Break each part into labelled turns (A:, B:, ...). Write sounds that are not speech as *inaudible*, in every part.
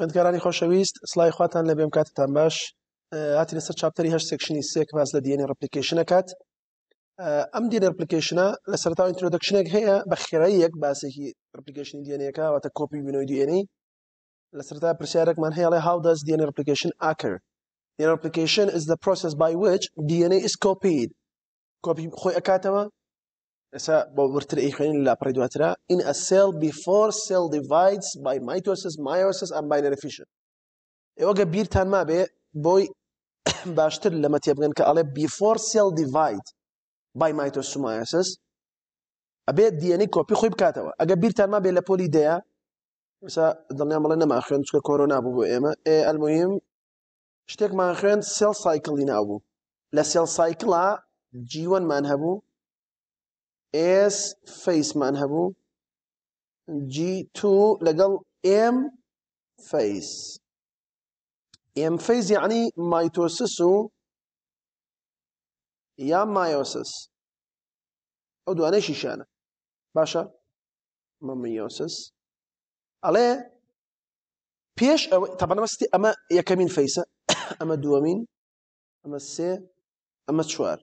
A: خوێندکارانی خۆشەویست سلای خواتان لە بێم کاتتان باش هاتیە سەر چاپتەری هەشت سێکشنی سێک باز لە دیێنی ڕپلیکیشنەکات ئەم دیێن ڕپلیکیشنە لە سەرتا ئینترۆدەکشنێک هەیە بە خێرای یەک باسێکی ڕپلیکیشنی دیێنەکە واتە کۆپی بینۆی دیێنی لە سەرتا پرسیارێکمان هەیەڵێ how does DNA replication occur DNA replication is the process by which DNA is copied کۆپی خۆی ئەکاتەوە ئێسا بۆ ورتر ئەیخێنین لە پڕی دواترە in a cell before cell divides by mitosis meiosis and binary fission ئێوەگە بیرتان ما بێ بۆی *coughs* باشتر لەمە تێبگەن کە ئەڵێ before cell divide by mitosis meiosis ئەبێ دیێنی کۆپی خۆی بکاتەوە ئەگە بیرتان ما بێ لە پۆلی دەیە ئێسا دڵنیام بڵێ نەما خوێن چکە کۆرۆنا بوو بۆ ئێمە ئێ ئەلمویم شتێکمان خوێن سێل سایکڵی ناوبوو لە سێل سایکڵا جیوەنمان هەبوو ئس فەیسمان هەبوو جی تو لەگەڵ ئێم فەیس ئێم فەیز یعنی مایتۆسس و یا مایۆسس ئەو دوانەیشی شانە باشە مەمیۆسس ئەڵێ پێش ئەو تەبەنەمەستی ئەمە یەکەمین فەیسە *coughs* ئەمە دووەمین ئەمە سێ ئەمە چوار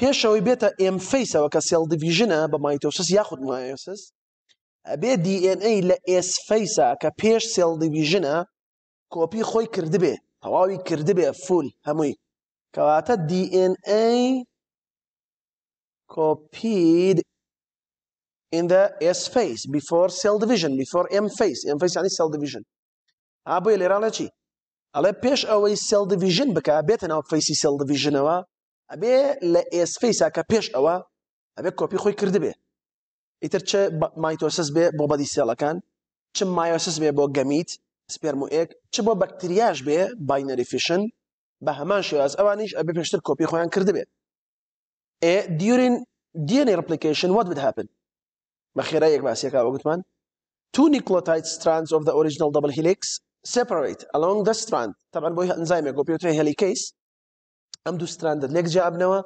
A: پێشەوەی بێتە ئێمفەیسەوە کە سێڵ دیڤژنە بە مایتۆسس یاخود مایۆسس ئەبێ DNA لە ئێسفەیسا کە پێش سێڵ دیڤژنە کۆپی خۆی کردبێ تەواوی کردبێ فول هەمووی کەواتە DNA copied in the S phase before cell division before M phase M phase يعني cell division هابوي لێرانە چی؟ ئەڵێ پێش ئەوەی cell division بکە بێتە ناو فەیسی cell divisionەوە ئەبێ لە ئێسفیسا کە پێش ئەوە ئەبێ کۆپی خۆی کردبێ ئیتر چ مایتۆسس بێ بۆ بەدی سێڵەکان چ مایۆسس بێ بۆ گەمیت سپێرموەیەک چ بۆ بەکتریاش بێ باینەریفیشن بە هەمان شێاز ئەوانیش ئەبێ پێشتر کۆپی خۆیان کردبێ ئێ دیورین دیێنی ڕپلیکیشن وات بدهاپن بە خێرا یەک باسیەکە وەگوتمان two nucleotide strands of the original double helix separate along the strand طبعا بۆی ئەنزایمێک گۆپیوتری هەلیکەیس ئەم دوو ستراندت لێک جابنەوە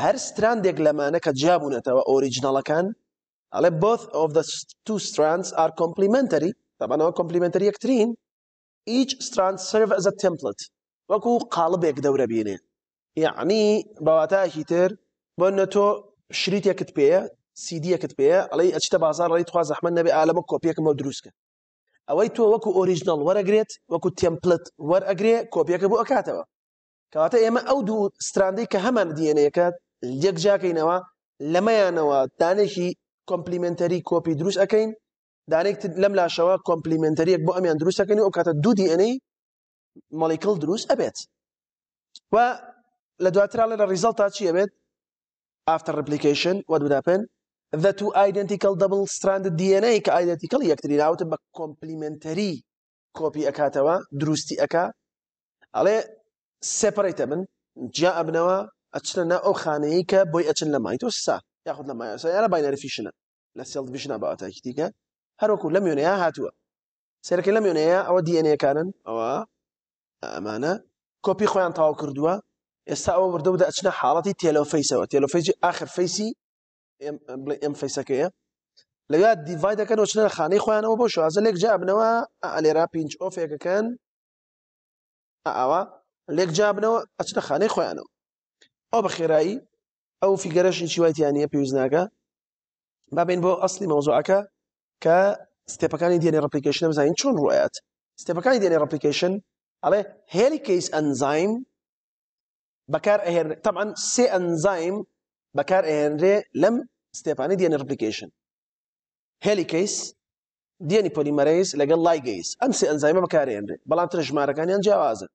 A: هەر ستراندێک لەمانە کە جابوونەتەوە ئۆریجنالەکان ئەڵێ both of the two strands are complementary تەبانەوە کۆمپلیمنتەر یەکترین each strand serve as a template وەکو قالبێک دەورە بینێ یعنی بەواتایکی تر بۆ نەتۆ شریتێکت پێە سیدیەکت پێە ئەڵی ئەچتە بازار ڕی خوا زەحمە نەبێ ئالەمە کۆپیەکەمە دروستکە ئەوەی تۆ وەکو ئۆریژنال وەرەگرێت وەکو تمپلت وەرەگرێ کۆپیەکە بۆ ئەکاتەوە کەواتە ئێمە ئەو دوو استراندەی کە هەمان دیێنەیەەکە یەک جاکەینەوە لەمەیانەوە دانێکی کۆمپلیمنتەری کۆپی دروست ئەەکەین دانێک لەم لاشەوە کۆمپلیمنتەریەک بۆ ئەمیان دروستەکەین و کاتە دوو دیێنەی مەڵیکل دروست ئەبێت و لە دواترا لە ریزڵ تا چی ئەبێت ئافتر ریپلیکیشن و دوداپێن the two identical double stranded DNA کە identical یەکتری ناوتە بە کۆمپلیمنتەری کۆپی ئەکاتەوە دروستی ئەکا ئەڵێ سپریتە بن جیا ئەبنەوە ئەچنە نا ئەو خانەیە کە بۆی ئەچن لە مای تۆ سا یاخود لە مایسا یارە باینەرفیشنە لە سێڵویژنە باواتاکی دیکە هەروکو لە میێنەیە هاتووە سەرەکە لە میێنەیە ئەوە دیێنەکانن ئەوە ئەمانە کۆپی خۆیان تاوا کردووە ئێستا ئەو وردە بدە ئەچنە حاڵەتی تێلۆفیسەوە تێلۆفیجی آخر فیسی ئەم فیسەکەیە لەویا دیڤای دەکەن وچنە لە خانەی خۆیانەوە بۆ شازە لێک جابنەوە ئەلێرا پێنج ئۆفێکەکەن ئاوا لێک جابنەوە ئەچتە خانەی خۆیانەوە ئەو بە خێرایی ئەو فیگەرەشی چیواتیانە پێویست ناکە بابین بۆ ئەسلی مەوزوعەکە کە ستێپەکانی دێنێ ڕپلیکیشن بزانین چۆن ڕایەت ستێپەکانی دێنێ ڕپلیکیشن ئەڵێ هێری کەیس ئەنزایم بەکار ئەهێن تەعاان سێ ئەنزایم بەکار ئەهێنرێ لەم ستێپانی دێنێ ڕپلیکیشن هێلی کەیس دێنی پۆلیمەرەیز لەگەڵ لایگەیس ئەم سێ ئەنزایمە بەکارێنرێ بەڵام تر ژمارەکانیان جیاوازە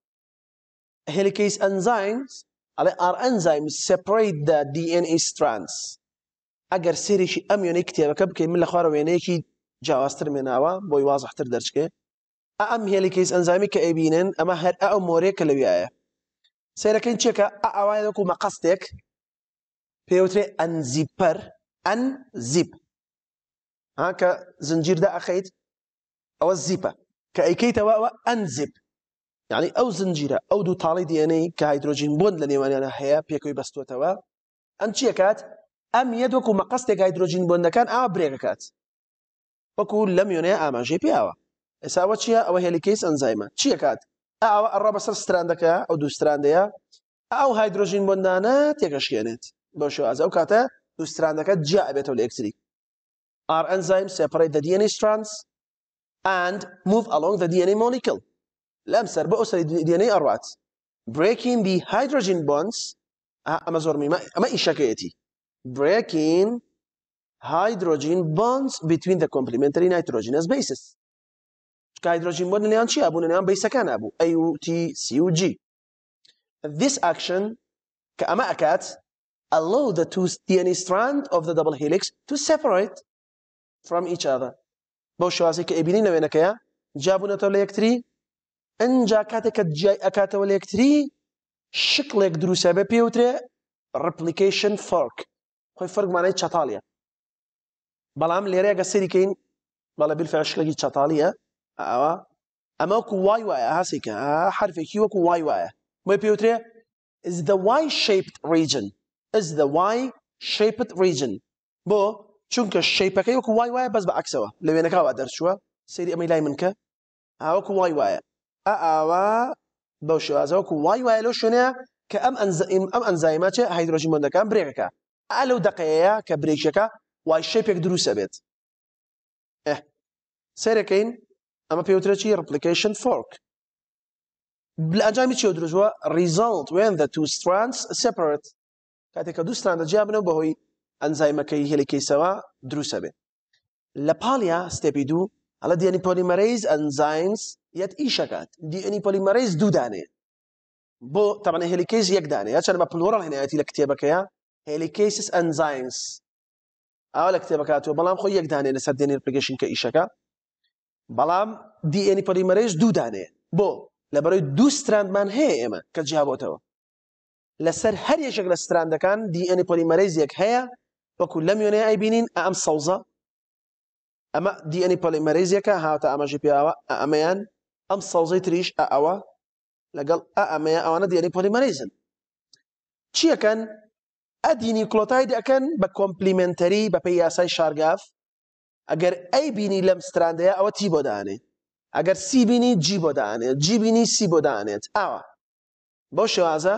A: helicase enzymes are enzymes separate the DNA strands اگر سێریشی ئەم یۆنەی کتێبەکە بکەین من لە خوارە وێنەیەکی جیاوازتر مێناوە بۆی وازحتر دەرچکێ ئەم هێلیکەیس ئەنجامی کە ئەبینن ئەمە هەر ئەو مۆرێکە لەویایە سیرەکەین چێکە ئەوای وەکو مەقەستێک پێوترێ ئەنزیپەر ئەن زیپ ها کە زنجیردا ئەخەیت ئەوە زیپە کە ئەیکەیتەوە ئەوە ئەنزیپ یعنی ئەو زنجیرە ئەو دوو تاڵی دیێنەی کە هایدروژین بۆند لە نێوانیانە هەیە پێکۆی بەستوتەوە ئەم چیەکات ئەم یەکوەکو مەقەستێک هایدروژین بۆندەکان ئا برێگەکات وەکو لە میێنەیە ئاماژێ پیاوە ئێساوە چییە ئەوە هێلیکەیس ئەنجایمە چیەکات ئاوە ئەڕە بەسەر ستراندەکە ئەو دووستراندەیە ئەو هایدروژین بۆندانە تێگەشکێنێت بە شێاز ئەو کاتە دووستراندەکە جیا ئەبێتەوە لە ئەکسری ئار ئەنزایم سێپڕی دە دیێنی سترانس and move along the DNA molecule الأمثر بأسر دي ان اي أروات breaking the hydrogen bonds أما زورمي ما ما إشكيتي breaking hydrogen bonds between the complementary nitrogenous bases hydrogen bond اللي شي أبو نيان بيسا كان أبو أيو تي سي و جي this action كأما أكات allow the two DNA strand of the double helix to separate from each other بو شوازي كأبيني نوينكيا جابونا تولي يكتري ئەجا کاتێک کە جیای ئەکاتەوە لە یەکتری شکڵێک دروسە بە پێوترێ ڕپلیکیشن فەرک خۆی فەرگمانەی چتاالە بەڵام لێرەیەگە سەریکەین بەڵە بیلفە شکلێکی چتاالە ئەوە ئەمە وەکو وای وایە هەسێکە حرفێکی وەکو وای وایە بۆی پێوترێ is the y shaped region is the y shaped region بۆ چونکە شەیپەکەی وەکو وای وایە بەس بە عکسەوە لە وێنەکەوا دەرچووە سری ئەمەی لای منکە ئاوەکو وای وایە ئاوا بەو شێوازەوەکو وای وایە لەو شوێنەیە کە ئەم ئەم ئەنزایمە چێ هایدرۆژی مندەکان برێکەکە ئا لەو دقەیە کە برێکەکە وای شەپێک دروسە بێت سەرەکەین ئەمە پێوترە چی ڕپلیکیشن فۆرک لە ئەنجامی چی دروژوە ریزڵت وێن دە تو سترانس سپارت کاتێککە دوستان دەجیا بنەوە بەهۆی ئەنزایمەکەی هێلکەیسەوە دروسە بێت لە پاڵیا ستێپی دوو حالا دی پلیمریز انزایمز یت ای شکات دی پلیمریز دو دانه بۆ تەمانە هلیکیز یەکدانەیە چەند بە پلۆرە هێنایەتی لە کتێبەکەیە هلیکیسس ئەنزایمس ئەو لە کتێبکاتەوە بەڵام خۆی یەکدانێ لەسەر دێنێر پێگەشتکە ئیشەکە بەڵام دیئنی پەریمەرێژ دوودانێ بۆ لە بەرەوەی دوو ستراندمان هەیە ئێمە کە جیابۆتەوە لەسەر هەر یەشێک لە ستراندەکان دیئنی پەریمەرەی زیەک هەیە وەکو لە میێنێ ئەیبینین ئەم سەوزە ئەمە دیئنی پەلیمەریزیەکە هاتە ئەمەژی پیاوە ئەمەیان ئەم سەوزەی تریش ئەوە لەگەڵ ئەمەیە ئەوانە دیێنی پۆلیمەریزن چیەکەن ئەدینی کلۆتای دەکەن بە کۆمپلیمنتەری بە پێی یاسای شارگاف ئەگەر ئەی بینی لەم ستراندەیە ئەوە تی بۆ دانێ ئەگەر سی بینی جی بۆ دانێت جی بینی سی بۆ دانێت ئاوە بۆ شێوازە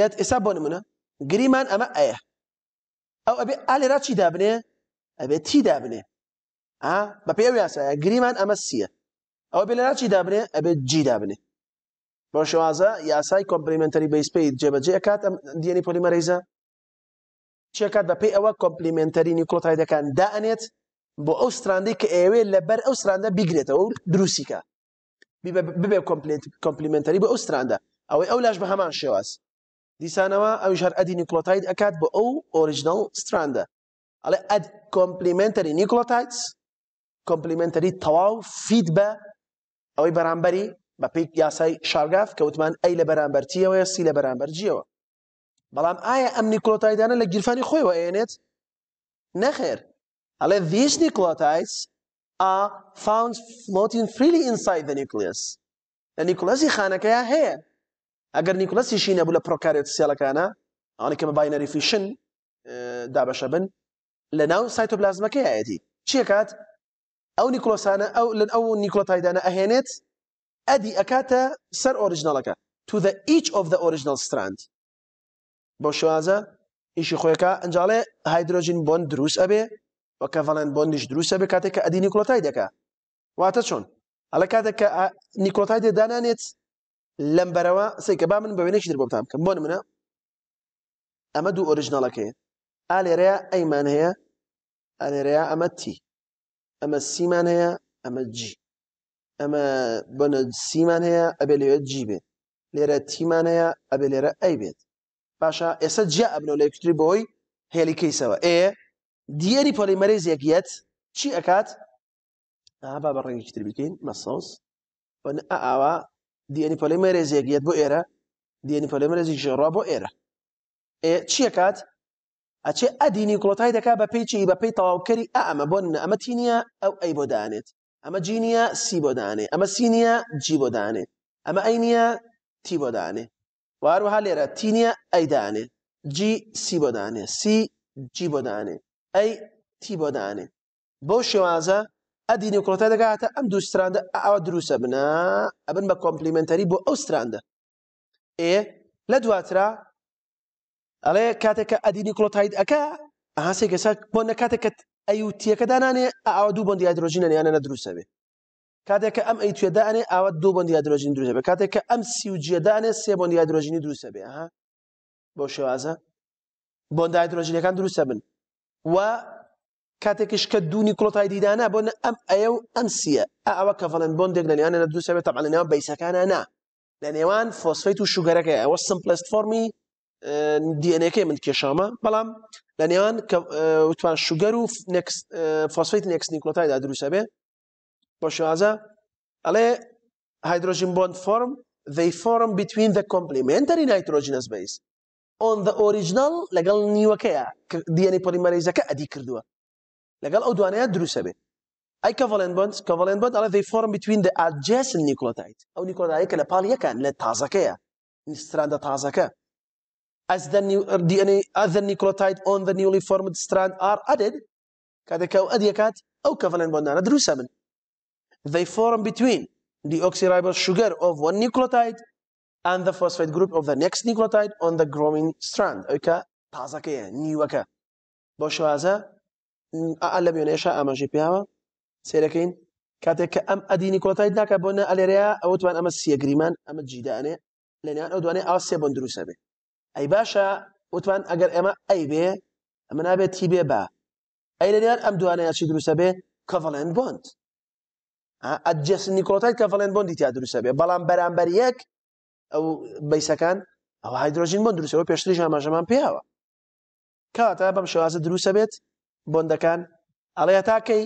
A: یاد ئێستا بۆ نمونە گریمان ئەمە ئەیە ئەو ئەبێ ئالێرا چی دابنێ ئەبێ تی دابنێ بە پێ یاسایە گریمان ئەمە سیە ئەو بێ لەلا چی دابنێ ئەبێت جی دابنێ بۆ شێوازە یاسای کۆمپلیمنتەری بەیسپی جێبەجێ کات ئەم دیێنی پۆلیمەریزە چێکات بە پێی ئەوە کۆمپلیمنتەری نیکۆتایدەکان دائنێت بۆ ئەو ستراندی کە ئێوێ لەبەر ئەو سراندە بیگرێتەوە دروسیکە ببێ کۆمپلیمنتەری بە ئەو ستراندە ئەوەی ئەو لاش بە هەمان شێواز دیسانەوە ئەو ژار ئەدی نیکلۆتاید ئەکات بۆ ئەو ئۆریژنال ستراندە ئەڵێ ئەد کۆمپلیمنتەری نیکلۆتایتس کۆمپلیمنتەری تواو فید بە ئەوەی بەرامبەری بە پێی یاسای شارگاف کەوتمان ئەی لە بەرامبەرتیەوەە سی لە بەرامبەرجیەوە بەڵام ئایا ئەمنی کلۆتایدانە لە گیرفانی خۆیەوە ئێنێت نەخێر ئەڵێ دیشنی کلۆتایس are found floating freely inside the nucleus لە نیکلەسی خانەکەیە هي. ئەگەر نیکلەسی شینە بوو لە پرۆکارێت سیالەکانە ئەوانی کە بە باینەریفیشن اه، دابەشە بن لە ناو سایتۆپلازمەکەی ئاەتی چیەکات ئەو نیکلۆسانە ئەو لەن ئەو نیکلۆتایدانە ئەهێنێت ئەدی ئەکاتە سەر ئۆریژنالەکە to the each of the original strand بۆ شوازە ئیشی خۆیەکە ئەنجاڵێ هایدروژین بۆن دروست ئەبێ وەکە ڤڵێن بۆن نیش دروست ئەبێ کاتێک کە ئەدی نیکلۆتای دەکە واتە چۆن ئەلە کاتێک کە نیکلۆتای دێدانانێت لەم بەرەوە سیکە با من بە وێنێکی در بۆتان بکەم بۆن منە ئەمە دوو ئۆریژنالەکەی ئالێرەیە ئەیمان هەیە ئەلێرەیە ئەمە تی ئەمە سیمان هەیە ئەمە جی ئەمە بنە سیمان هەیە ئەبێ لێوێت جی بێت لێرە تیمان هەیە ئەبێ لێرە ئەی بێت باشە ئێستا جیا ئەبن و لە یکتری بۆی هێلی کەیسەوە ئێ دیێری پۆلیمەرێز یەکیەت چی ئەکات ئابا بە ڕێنی تر بکەین مەسەوس ئاوا دیێنی پۆلیمەرێز یەکیەت بۆ ئێرە دیێنی پۆلیمەرێزی ژێڕا بۆ ئێرە ئێ چیەکات ئەچێ ئەدینی کڵۆتای دەکا بە پێیچی بە پێی تەواوکەری ئا ئەمە بۆ ئەمەتی نیە ئەو ئەی بۆ دانێت ئەمە جینیە سی بۆ دانێ ئەمە سینیە جی بۆ دانێ ئەمە ئەی نیە تی بۆ دانێ واروها لێرە تینیە ئەی دانێ جی سی بۆ دانێ سی جی بۆ دانێ ئەی تی بۆ دانێ بۆ شێوازە ئەدینی کڵۆتای دەگاتە ئەم دوو ستراندە ئەوە دروسە بنە ئەبن بە کۆمپلیمنتەری بۆ ئەو ستراندە ئێ لە دواترا ئەڵێ کاتێککە ئەدینی کلۆتاید ئەەکە ئاسی گەسا بۆ نە کاتێککە ئەیوتیەکەدانانێ ئاوا دوو بندی یادرۆژینە یانە نەدرووسەبێ کاتێککە ئەم ئەی توێدانێ ئاوە دوو بندی یادرۆژین دروێ کاتێککە ئەم سیوجێدانێ سێ بۆندی یادرۆژینی درووسەبێ ها بۆ شێوازە بۆندای درۆژینەکان درووسە بن و کاتێکش کە دوونی کلۆتای دیدانا بۆ ئەم ئەیە و ئەم سیە ئەوە کەفڵەن بۆندێک لە نیانە درووسەبێت تەعاالەوە بیسەکانە نا لە نێوان فۆسفیت و شوگەرەکە ئەوە سمپلست فۆمی دیNەکەی من کێشامە بەڵام لە نێوان وتوان شوگەر و فۆسفیت نکس نیکۆتایدا دروستە بێ بۆ شوازە ئەڵێ هایدروژین بۆند فۆرم they form between the complementary nitrogenous base on the original لەگەڵ نیوەکەیە دیێنی پۆلیمەریزەکە ئەدی کردووە لەگەڵ ئەو دوانەیە دروستە بێ ئەی کەڤڵێن بند کەڤڵێن بند ئەڵە they form between the adjacent نیکۆتایت ئەو نیکۆتایت کە لە پاڵ یەکان لە تازەکەیە نیستراندا تازەکە as the new DNA other nucleotide on the newly formed strand are added كذاك أديكات أو كفلان بندان دروسا من they form between the oxyribose sugar of one nucleotide and the phosphate group of the next nucleotide on the growing strand أوكا تازا كيا نيوكا باشو هذا أقل من أما جي سيركين كاتك أم أدي نيكوتايد ناكا بونا أليريا أو توان أما سيجريمان أما جيداني لأن أو دواني أو سيبون ئەی باشە وتمان ئەگەر ئێمە ئەی بێ ئەمە نابێت تی بێ بە ئەی لەنیان ئەم دوانەیە چی دروستە بێ کەڤڵێن بۆند ئەجس نیکۆتای کەڤڵێن بۆندی تیا دروستە بێ بەڵام بەرامبەر یەک ئەو بیسەکان ئەو هایدرۆژین بۆ دروستەوە پێشتری ژاماژەمان پێیاوە کاتە بەم شێوازە دروستە بێت بۆندەکان ئەڵێ تاکەی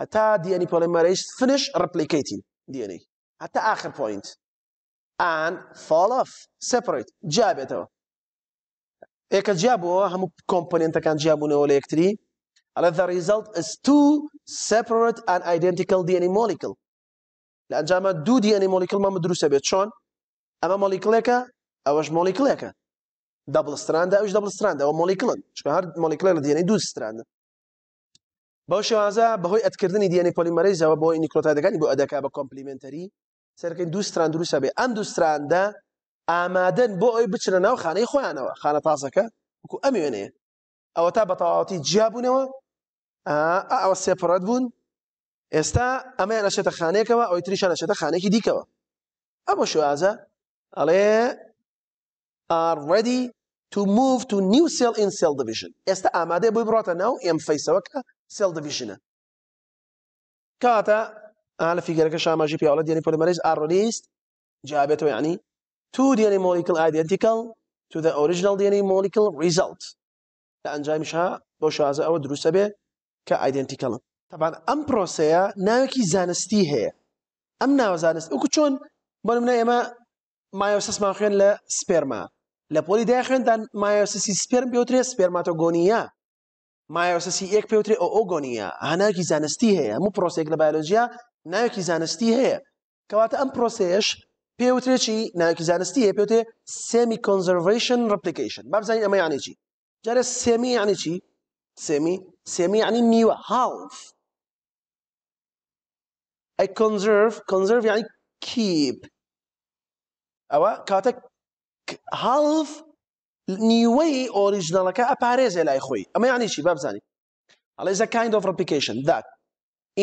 A: ئەتا دیێنی پۆلیمەرەی فنش ڕپلیکەیتی دیێنەی هەتا آخر پوینت ئان فڵف سپریت جابێتەوە Eka gjabua, hamu komponenta kanë gjabun e elektri, على the result is two separate and identical DNA molecule لأن جاما دو دي ان موليكول ما مدروسه بيت شون اما موليكوليكا اوش موليكوليكا دبل ستراند اوش دبل ستراند او موليكولن شكو هر موليكولر دي ان دو ستراند باش هذا بهوي اتكردني دي ان بوليمريز او بهوي نيكلوتايد كان بو ادكا با كومبليمنتري سيركن دو ستراند روسه بي ان دو ستراند ئامادەن بۆ ئەوی بچنە ناو خانەی خۆیانەوە خانە تازەکە وەکو ئەم وێنەیە ئەوە تا بە تەواوەتی جیابوونەوە ئەوە سێپڕەت بوون ئێستا ئەمەیان ئەشێتە خانێکەوە ئەوی تریشان ئەشێتە خانێکی دیکەوە ئەمە شوازە ئەڵێ are ready to move to new cell in cell division ئێستا ئامادەی بۆی بڕاتە ناو ئێم فەیسەوەکە cell divisionە کاتە ئالە فیگەرەکە شاماژی پیاوەڵە دێنی پۆلیمەریز ئاڕۆلیست جابێتەوە یعنی two DNA molecule identical to the original DNA molecule result لە ئەنجامیشها بۆ شازە ئەوە دروستە بێ کە ئایدنتیکەڵن تەبان ئەم پرۆسەیە ناوێکی زانستی هەیە ئەم ناوە زانست وکو چۆن بۆ منە ئێمە مایۆسەسمان خوێن لە سپێرما لە پۆلی دای خوێندان مایۆسەسی سپێرم پێوترێ سپێرماتۆگۆنیە مایۆسەسی ئێک پێوترێ ئۆگۆنیە هەناکی زانستی هەیە هەموو پرۆسێک لە بایۆلۆژیا ناوێکی زانستی هەیە کەواتە ئەم پرۆسێش پێوترێ چی ناوکی زانستی پێوتێ سێمی کۆنزەرڤشن ڕپلیکیشن با بزانین ئەمە یانی چی جارە سێمی یعنی چی سێمی سێمی یعنی نیوە هاڵف ئە کۆنزرڤ کۆنزرڤ یعنی کیپ ئەوە کاتە هاڵف نیوەی ئۆریژنەڵەکە ئەپارێزێ لای خۆی ئەمە یعنی چی با بزانین ئەڵێ زە کاین دۆف ڕپلیکیشن دات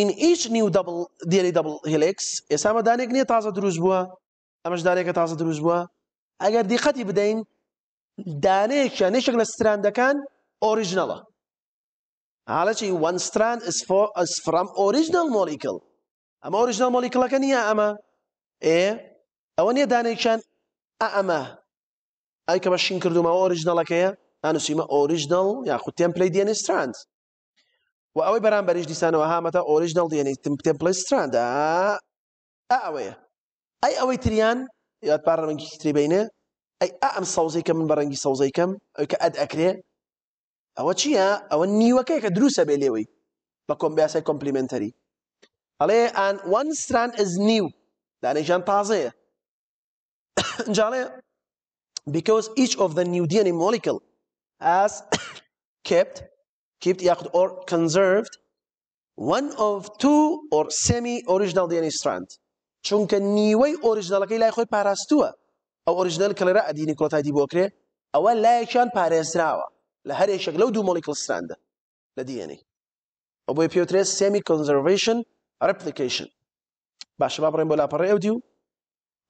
A: in each new double daily double helix ئێسامە دانێک نییە تازە دروست بووە ئەمەش دانێکە تازە دروست بووە ئەگەر دیقەتی بدەین دانەیەکە نێشێک لە ستراندەکان ئۆریژنەڵە حالەی وەنستران ئەسفرام ئۆریژنال مۆلیکل ئەمە ئۆریژنال مۆلیکلەکە نییە ئەمە ئێ ئەوە نیە دانێکیان ئەمە ئەی کە بەشین کردومەوە ئۆریژنەڵەکەیە ئەنووسیمە ئۆریژنال یاخود تمپلی دیێنی ستراند و ئەوەی بەرامبەریش دیسانەوە هامەتە ئۆریژنال دیێنی تمپلی ستراند ئەوەیە ئەی ئەوەی تریان یادپار ڕەنگی تری بينه أي ئا صوزي كم من بە ڕەنگی ساوزەیکەم ئەو کە ئەد ئەکرێ ئەوە چییە ئەوە نیوەکەی کە دروسە بێ لێوەی بە کۆمبیاسای کۆمپلیمنتەری ئەڵێ وان ستران إز نيو نیو جان تازەیە *coughs* جاڵێ because each of the new DNA molecule has *coughs* kept kept ياخد or conserved one of two or semi original DNA strands چونکە نیوەی ئۆریژنەلەکەی لای خۆی پاراستووە ئەو ئۆریژنەل کە لەرە ئەدینی کۆتادی بۆکرێ ئەوە لایەکیان پارێزراوە لە هەرێشێک لەو دوو مۆلیکلستاندا لە دیێنی ئەو بۆی پێوترێت سێمی کۆنزەرڤیشن ڕپلیکیشن باشە با بڕێن بۆ لاپەڕێ ئەو دی و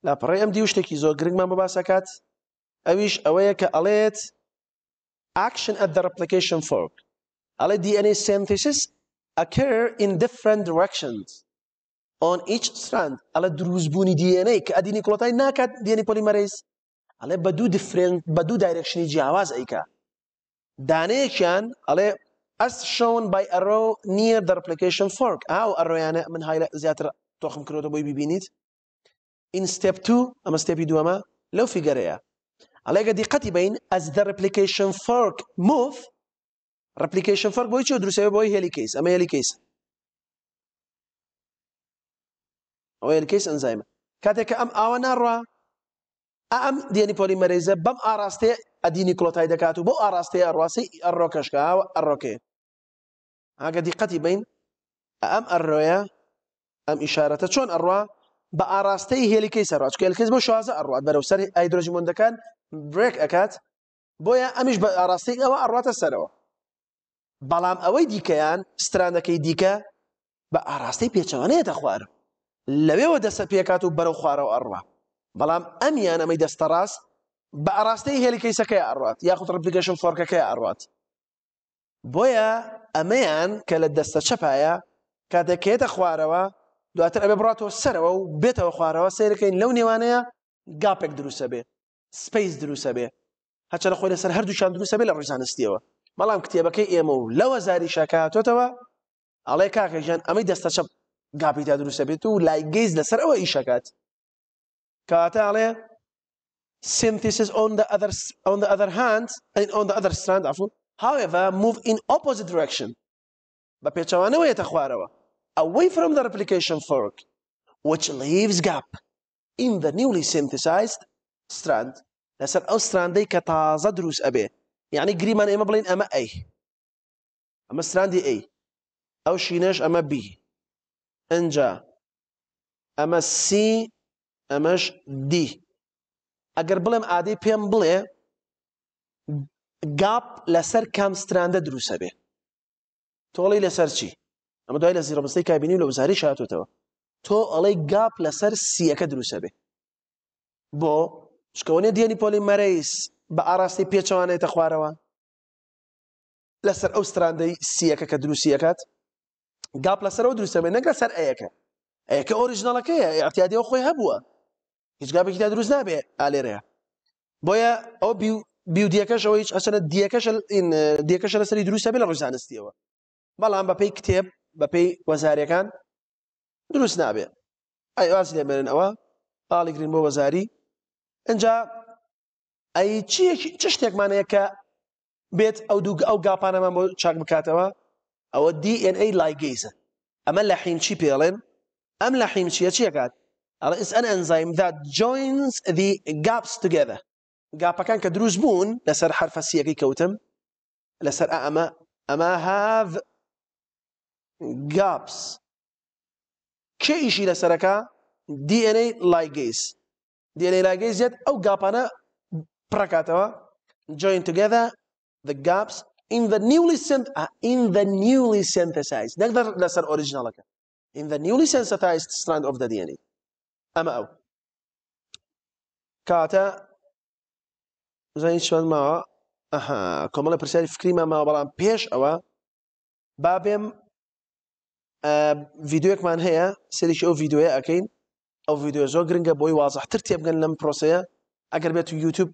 A: لاپەڕێ ئەم دی و شتێکی زۆر گرنگمان بە باسەکات ئەویش ئەوەیە کە ئەڵێت action at the replication fork. Ale DNA synthesis occur in different directions. on each strand ئەڵە دروستبوونی دیێنەی کە ئەدینی کڵۆتای ناکات دێنی پۆلیمەرێز ئەڵێ بە دوو دفرێن بە دوو دایرەکشنی جیاواز ئەیکە دانەیەکیان ئەڵێ ئەس شەون بای ئەرۆ نیە دەرپلیکیشن فۆرک ئاو ئەڕۆیانە من های زیاتر تۆخم کرۆتە بۆی ببینیت ئین ستێپ تو ئەمە ستێپی دووەمە لەو فیگەرەیە ئەڵێگە دیقەتی بین ئەس دەرپلیکیشن فۆرک موف ڕپلیکیشن فەرک بۆی چ دروسەوە بۆی هێلی کەیس ئەمە هێلی کەیسە ئەو یان کەیس ئەنزایمە کاتێککە ئەم ئاوە ناڕە ئەم دێنی پۆلیمەرێزە بەم ئاراستەیە ئەدینی کلۆتای دەکات و بۆ ئاراستەیە ڕاستی ئەڕۆکەشکە ئەڕۆکێ ئاگە دیقەتی بین ئەم ئەڕۆیە ئەم ئیشارەتە چۆن ئەڕوا بە ئاراستەی هێلیکەی سەرڕات کلکەس بۆ شازە ئەڕات بەرەو سەر ئایدۆژمۆندەکان برێک ئەکات بۆیە ئەمیش بە ئاراستەی ئەوە ئەڕاتە سەرەوە بەڵام ئەوەی دیکەیان سترانەکەی دیکە بە ئاراستەی پێچەوانەیە دەخوارم لەوێوە دەسە پێکات و بەرەو خوارەوە ئەڕوا بەڵام ئەمیان ئەمەی دەستە ڕاست بە ئاراستەی هێلیکەیسەکەی ئەڕات یاخود ڕپلیکەشن فۆرکەکەی ئەڕات بۆیە ئەمەیان کە لە دەستە چەپایە کاتەکێتە خوارەوە دواتر ئەبێ بڕاتەوە سەرەوە و بێتەوە خوارەوە سیرەکەین لەو نێوانەیە گاپێک دروسە بێ سپیس دروسە بێ هەچە لە خۆی لەسەر هەردووشان دروسە بێ لە ڕزانستیەوە بەڵام کتێبەکەی ئێمە و لەوە زاری شاکاتۆتەوە ئەڵێ کاکەژیان ئەمەی دەستە چەپ گاپی تا دروستە بێت و لسر او لەسەر ئەوە ئیشەکات کاتە synthesis on the other on the other hand and on the other strand عفو however move in opposite direction بە ويا تەخوارەوە away from the replication fork which leaves gap in the newly synthesized strand لەسەر ئەو ستراندەی کە تازە دروست ئەبێ یعنی گریمان ئێمە بڵین ئەمە ئەی ئەمە ستراندی اي او شینەش اما بي ئەجا ئەمە سی ئەمەش دی ئەگەر بڵێم ئادەی پێم بڵێ گاپ لەسەر کام ستراندە دروسە بێ تۆڵی لەسەر چی ئەمە دوای لە زیرەبستەی کابینی لە وزاری شاتوتەوە تۆ ئەڵەی گاپ لەسەر سیەکە دروسە بێ بۆ شکەونێ دیێنی پۆلی مەرەیس بە ئاراستی پێچەوانێتە خوارەوە لەسەر ئەو ستراندەی سیەکە کە دروسیەکات گاپ لەسەرەوە دروستەبێ نەک لەسەر ئەیەکە ئەیەکە ئۆریژنەڵەکەیە احتیادیەوە خۆی هەبووە هیچ گابێکی تا دروست نابێ ئالێرەیە بۆیە ئەو بیو دیەکەشەوە هیچ ئەسەنە دیەکەشە لەسەری دروستە بێ لە ڕۆژانستیەوە بەڵام بەپی کتێب بەپی وەزارەکان دروست نابێ ئەی واز لێمێنن ئەوە پاڵی گرین بۆ وەزاری ئەجا ئەی چ شتێکمانەیە کە بێت ئەو دوو ئەو گاپانەمان بۆ چاک بکاتەوە شي DNA ام لحين شي حینچی قاعد رئيس ان انزيم ذات جوينز ذا جابس توجذر that joins the gaps together حرف کە دروست كوتم لسر اما اما هاف جابس ئەمە شي لسركا دي ان اي DNA دي ان اي لايجيز او جابانا پڕکاتەوە جوين together the gaps in the newly synth ah, in the newly synthesized نقدر نصر original كان in the newly synthesized strand of the DNA أما أو كاتا زين شوان ما أها كمال برسالي فكري ما ما برام بيش أو بابم فيديو كمان هي سيري شو فيديو أكين أو فيديو زو جرينجا بوي واضح ترتيب قلنا بروسيا أقرب يوتيوب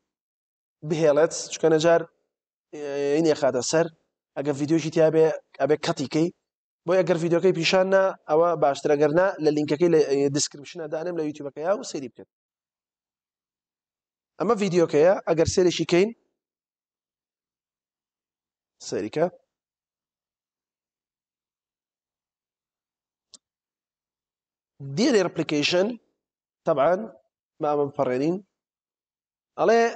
A: بهيلت كان جار این خاتە سەر ئەگە یددیۆشی تیاابێ ئەبێ کەتیکەی بۆ ئەگەر یددیوەکەی پیشاننا ئەوە باشترەگەرنا لە لینکەکەی لە دیسکرپشنە دانم لە یوتیوبەکەیا و سری بکەن ئەمە یددیوکەیە ئەگەر سێرەشی کەین سەریکە دير ابلكيشن طبعا ما بنفرنين عليه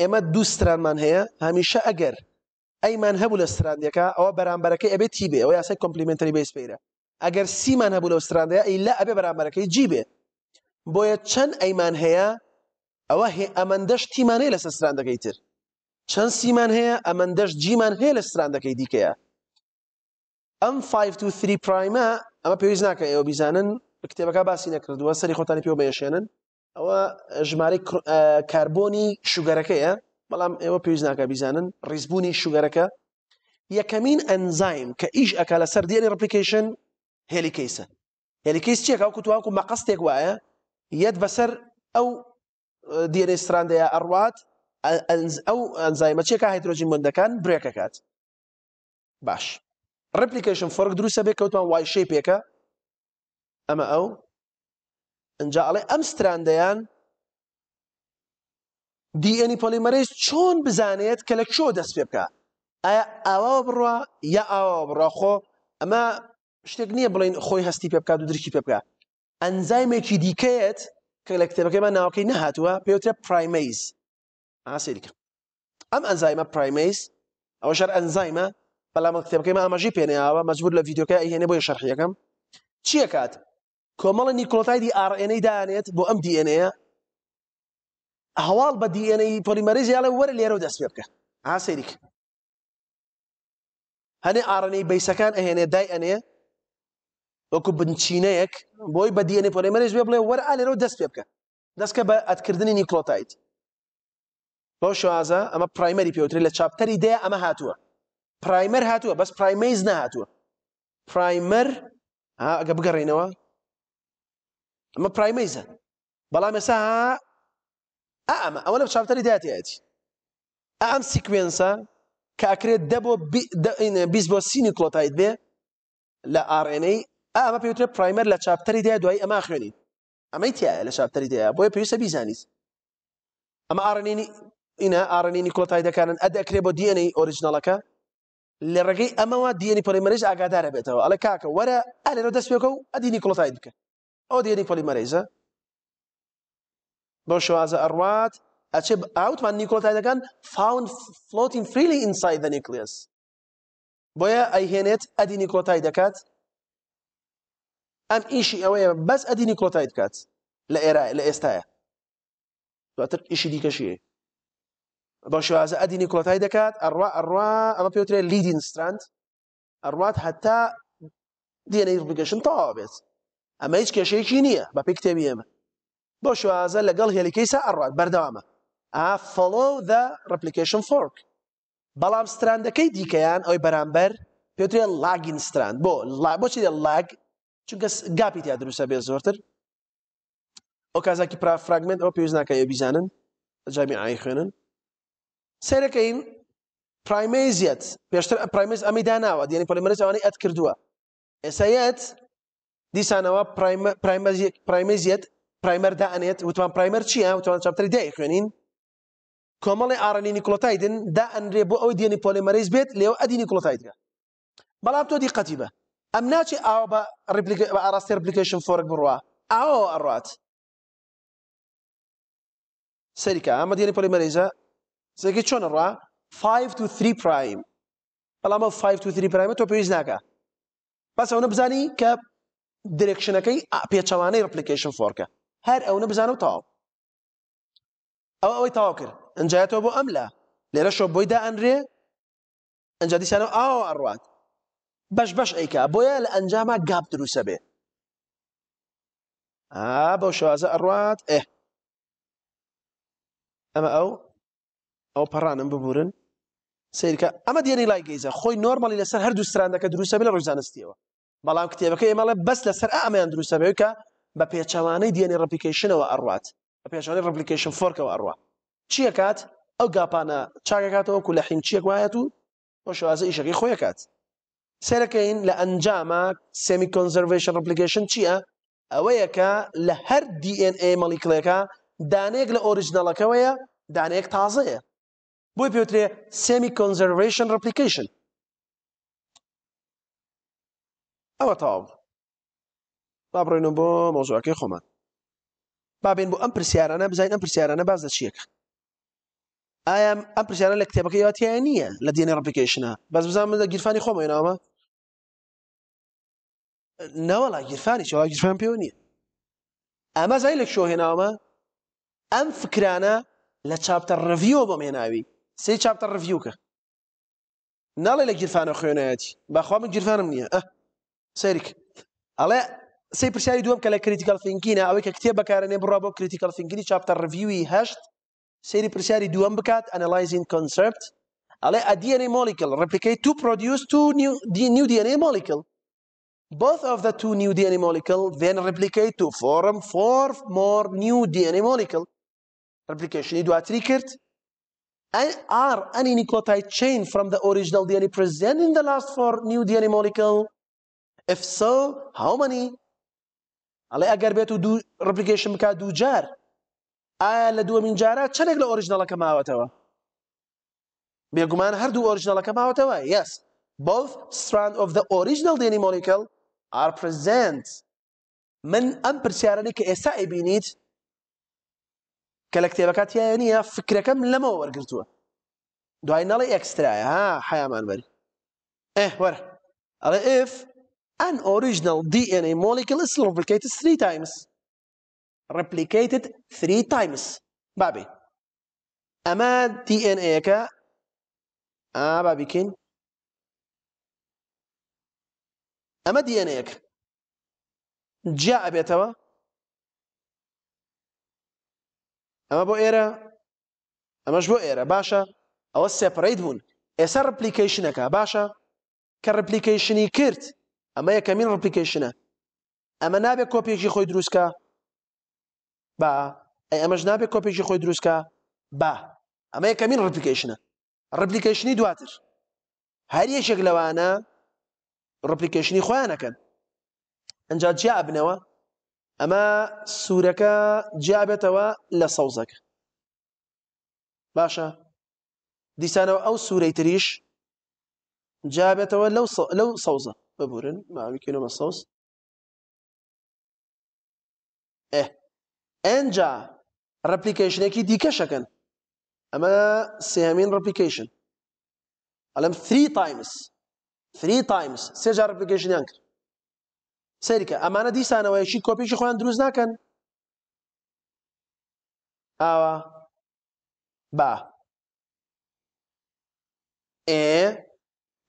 A: ئێمە دوو سترانمان هەیە هەمیشە ئەگەر ئەیمان هەبوو لە ستراندەکە ئەوە بەرامبەرەکە ئەبێت تی بێ ئەو یاسای کمپلیمنتری بێسپیرە ئەگەر سیمان هەبوو لەو ستراندەیە ئیلا ئەبێ بەرامبەرەکەی جی بێ بۆیە چەند ئەیمان هەیە ئەوە ئەمەندەش تیمانەیە لە سەستراندەکەی تر چەند سیمان هەیە ئەمەندەش جیمان هەیە لە ستراندەکەی دیکەیە ئەم 5 پرایمە ئەمە پێویست ناکە ئێوە بیزانن کتێبەکە باسی نەکردووە سەری خۆتانی پێ بێشێنن ئەوە ژمارە کاربۆنی شوگەرەکەیە بەڵام ئێوە پێویست ناکە بیزانن ڕیزبوونی شوگەرەکە یەکەمین ئەنزایم کە ئیش ئەکا لە سەر دیێنی ڕپلیکیشن هێلیکەیسە هێلیکەیس چێکا کوتوواکو مەقەستێک وایە یەت بەسەر ئەو دیێنەی سراندەیە ئەڕوات ئەو ئەنزایمە چێکا هایدروژین مندەکان برێکەکات باش ڕپلیکیشن فۆرک دروستە بێ کەوتوان وای شێپێکە ئەمە ئەو ئەجا ئەڵێ ئەم ستراندەیان دیئنی پۆلیمەرەیز چۆن بزانێت کە لە چۆ دەست پێ بکە ئایا ئاوا بڕە یا ئاوا بڕە خۆ ئەمە شتێک نییە بڵین خۆی هەستی پێ بکات و درکی پێ بکە ئەنجایمێکی دیکەیت کە لە کتێبەکەیمان ناوەکەی نەهاتووە پێوترە پرایمەیز ئاسیکە ئەم ئەنجایمە پرایمەیز ئەوە شەر ئەنجایمە بەڵام کتێبەکەیمە ئاماژی پێنیاوە مەجبور لە ڤیددیوکە هێنێ بۆی شەرحیەکەم چییە کات؟ کۆمەڵی نیکۆلۆتایدی ئارNA دانێت بۆ ئەم دیNەیە هەواڵ بە دیNA پۆلیمەریزی یاڵێ وەرە لێرە و دەست پێ بکە ها سەیریک هەنێ ئارNA بەیسەکان ئەهێنێ دای ئەنێ وەکو بنچینەیەک بۆی بە دیNA پۆلیمەریز بێ بڵێ وەرە ئالێرە و دەست پێ بکە دەستکە بە ئەتکردنی نیکۆلۆتایت بۆ شوازە ئەمە پرایمەری پێوتری لە چاپتەری دەیە ئەمە هاتووە پرایمەر هاتووە بەس پرایمەیز نەهاتووە پرایمەر ئەگە بگەڕێنەوە ئەمە پرایمەیزە بو سيني كلوتايد بي لا ار ان اي اما سیکوێنسە برايمر لا بۆ بیست بۆ سینی اما بێ اما ئاڕێنەی لا پێوترێت پرایمەر لە چاپتەری دای دوای اما ار ان اي لە ار ان اي پێویستە كان اد ئاڕێنینی ئینە ئاڕێنینی کلۆتای دەکانن ئەدەکرێت بۆ دیێنەی ئۆریژنالەکە دي ان اي دیێنی پەرێمەرێژ ئاگادارە بێتەوە ئەلە کاکە وەرە ئەلێرە دەستێکە بيكو ئەدینی کلۆتای بکە ئەو پۆلی مەرەیزە بۆ شوازە ئەڕوات ئەچێ ئاوتمان نیکۆتایەکان فاون فلۆتین فریلی ئینسای دە نیکلێس بۆیە ئەیهێنێت ئەدی نیکۆتای دەکات ئەم ئیشی ئەوەیە بەس ئەدی نیکۆتای دەکات لا ئێرە لە ئێستاە دواتر دي كشي بوشو شوازە ادي نيكولتايد كات اروا اروا ئەمە بيوتري ليدين ستراند حتى دي ان اي ريبليكيشن بێت ئەمە هیچ کێشەیەکی نییە بە پێی کتێبی ئێمە بۆ شوازە لەگەڵ هێلیکەی سا ئەڕات بەردەوامە ئافڵۆ دە ڕپلیکیشن فۆرک بەڵام ستراندەکەی دیکەیان ئەوی بەرامبەر پێترێ لاگین ستراند بۆ بۆچی لاگ چونکە گاپی تیا دروستە بێ زۆرتر ئەو کازاکی پرا فراگمنت ئەو پێویست ناکە ێ بیزانن جامی ئای خوێنن سەرەکەین پرایمەی زیەت پێشتر پرایمز ئەمی داناوە دیێنی پۆلیمەرز ئەوانەی ئەت کردووە ئێسایەت دیسانەوە پرایمەزیەت پرایمەردا ئەنێت وتوان پرایمەر چییە وتوان چاپتری دای خوێنین کۆمەڵی ئارەنی نیکلۆتایدن دا ئەنرێ بۆ ئەوی دێنی پۆلیمەریز بێت لێو ئەدی نیکلۆتایدگە بەڵام تۆ دیقەتی بە ئەم ناچی ئاوە بە بە ئاراستی ریپلیکیشن فۆرک بڕوە ئاوە ئەڕات سەریکە ئەمە دێنی پۆلیمەریزە زەگە چۆن ڕوا 5 to 3 پرایم بەڵامە 5 to 3 پرایمە تۆ پێویست ناکە بەس ئەوە بزانی کە درێکشنەکەی پێچەوانەی ڕپلیکیشن فۆرکە هەر ئەوە بزان و تاو ئەو ئەوەی تاو کرد ئەنجایەتەوە بۆ ئەم لە لێرە شۆ بۆیدا ئەنرێ ئەنج دیسانەوە ئاو ئەڕوات بەش بەش ئەیکا بۆیە لە ئەنجامە گاب دروسە بێ بەو شوازە ئەڕوات ئێ ئەمە ئەو ئەو پەڕانم ببورن سیرکە ئەمە دیێنی لای گەیزە خۆی نۆرمەلی لەسەر هەردوو سراندەکە دروسە بێ لە ڕووزانستیەوە بەڵام کتێبەکە ئێمەڵێ بەس لەسەر ئامیان دروستە بێکە بە پێچەوانەی دیێنی ڕپلیکیشنەوە ئەڕات بە پێچوانەی ڕپلیکیشن فۆرکەوە ئەڕوات چیەکات ئەو گاپانە چاکەکاتەوەکو لە حینچیەک وایەت و بۆ شوازە ئیشەکەی خۆیەکات سەرەکەین لە ئەنجامە سمی کۆنزەرڤشن ڕپلیکیشن چییە؟ ئەوەیەکە لە هەر DNA مەلیکلەکە دانێک لە ئۆریژنەڵەکەوەیە دانێک تازەیە بۆی پێوترێ سمی کۆنزەرڤشن ڕپلیکیشن ئەوە تاوە با بڕێنم بۆ مۆزوعەکەی خۆمان بابێن بۆ ئەم پرسیارانە بزانین ئەم پرسیارانە باز لە چیەکە ئایا ئەم پرسیارە لە کتێبەکە یاتیان نییە لە دێنێ ڕپلیکیشنە بەس بزان من لە گیرفانی خۆمەێناوە نەوەڵا گیرفانی چاوا گیرفان پێوە نییە ئەمە زای لە شۆهێناوە ئەم فکرانە لە چاپتە ڕڤیۆ بۆ مێناوی سێ چاپتە ڕڤیوکە ناڵێ لە گیرفانە خوێنایەتی باخوا من گیرفانم نییە ئە سەرک ئەڵێ سی پرسیاری دوم کە لە کریتیکال فینکینە ئەوەی کە کتێب بەکارێنێ بڕا بۆ کریتیکال فینگینی چاپتە ڕڤوی هەشت سری پرسیاری دووەم بکات ئەنەلایزین کۆنسپت ئەڵێ ئەدیێنەی مۆلیکل ڕپلیکەی تو پرۆدیوس تو نیو دیێنەی مۆلیکل both of the two new DNA molecule then replicate to form four more new DNA molecule replication دواتری کرد and are any nucleotide chain from the original DNA present in the last four new DNA molecule if so how many ئەڵێ ئەگەر بێت و دوو ڕپلیکیشن بکە دوو جار ئایا لە دووەمین جارە چەندێک لە ئۆریژنەڵەکە ماوەتەوە بێگومان هەردوو ئۆریژنەڵەکە ماوەتەوە yes both strand of the original DNA molecule are present من ئەم پرسیارانی کە ئێستا ئەبینیت کە لە کتێبەکە تایە نییە فکرەکەم لەمەوە وەرگرتووە دوای نەڵی ئەکسترایە ها حیامان بەری ئێ وەرە ئەڵێ if an original DNA molecule is replicated three times. Replicated three times. بابي أما DNA كا آه بابي كين أما DNA كا جاء بيتوا أما بو إيرا أما بو إيرا باشا أو separate بون إسا replication كا باشا كريبليكيشني كرت ئەمە یەکەمین ڕپلیکیشنە ئەمە نابێت کۆپێکی خۆی دروستکە با ئەی ئەمەش نابێت کۆپێکی خۆی دروستکە با ئەمە یەکەمین ڕپلیکیشنە ڕپلیکیشنی دواتر هەر یەکێک لەوانە ڕپلیکیشنی خۆیانەکەن ئەجا جیا بنەوە ئەمە سوورەکە جیابێتەوە لە سەوزەکە باشە دیسانەوە ئەو سوورەی تریش جابێتەوە لەو سەوزە ببورن معلوم كيلو الصوص اه انجا ريبليكيشن اكي ديكا شكن اما سيهمين ريبليكيشن الم 3 تايمز 3 تايمز سيجا ريبليكيشن ينكر سەریکە ئەمانە دیسانەوە یشی کۆپیشی خۆیان دروست ناکەن ئاوا با ئێ